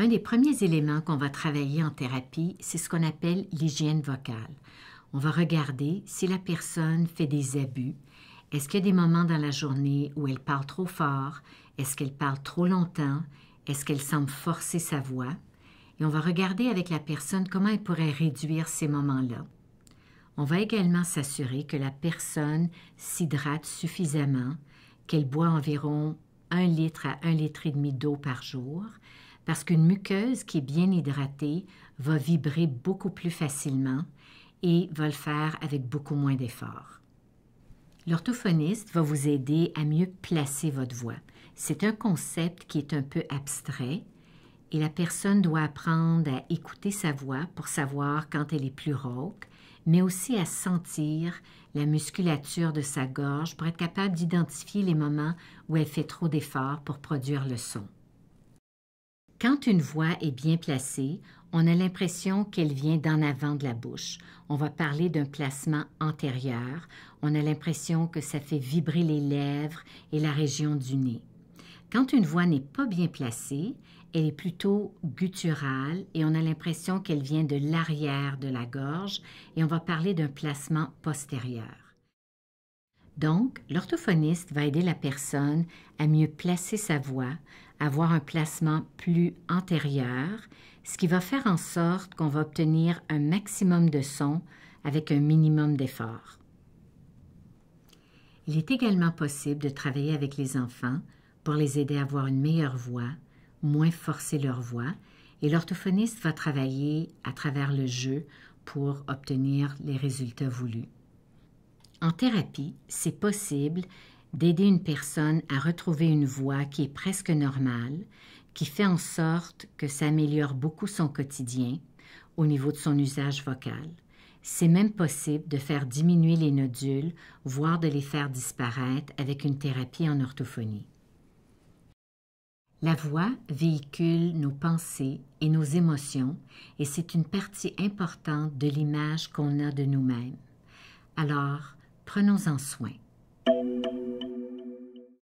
Un des premiers éléments qu'on va travailler en thérapie, c'est ce qu'on appelle l'hygiène vocale. On va regarder si la personne fait des abus. Est-ce qu'il y a des moments dans la journée où elle parle trop fort? Est-ce qu'elle parle trop longtemps? Est-ce qu'elle semble forcer sa voix? Et on va regarder avec la personne comment elle pourrait réduire ces moments-là. On va également s'assurer que la personne s'hydrate suffisamment, qu'elle boit environ un litre à un litre et demi d'eau par jour, parce qu'une muqueuse qui est bien hydratée va vibrer beaucoup plus facilement et va le faire avec beaucoup moins d'efforts. L'orthophoniste va vous aider à mieux placer votre voix. C'est un concept qui est un peu abstrait et la personne doit apprendre à écouter sa voix pour savoir quand elle est plus rauque, mais aussi à sentir la musculature de sa gorge pour être capable d'identifier les moments où elle fait trop d'efforts pour produire le son. Quand une voix est bien placée, on a l'impression qu'elle vient d'en avant de la bouche. On va parler d'un placement antérieur. On a l'impression que ça fait vibrer les lèvres et la région du nez. Quand une voix n'est pas bien placée, elle est plutôt gutturale et on a l'impression qu'elle vient de l'arrière de la gorge et on va parler d'un placement postérieur. Donc, l'orthophoniste va aider la personne à mieux placer sa voix avoir un placement plus antérieur, ce qui va faire en sorte qu'on va obtenir un maximum de son avec un minimum d'effort. Il est également possible de travailler avec les enfants pour les aider à avoir une meilleure voix, moins forcer leur voix, et l'orthophoniste va travailler à travers le jeu pour obtenir les résultats voulus. En thérapie, c'est possible d'aider une personne à retrouver une voix qui est presque normale, qui fait en sorte que ça améliore beaucoup son quotidien au niveau de son usage vocal. C'est même possible de faire diminuer les nodules, voire de les faire disparaître avec une thérapie en orthophonie. La voix véhicule nos pensées et nos émotions et c'est une partie importante de l'image qu'on a de nous-mêmes. Alors, prenons-en soin.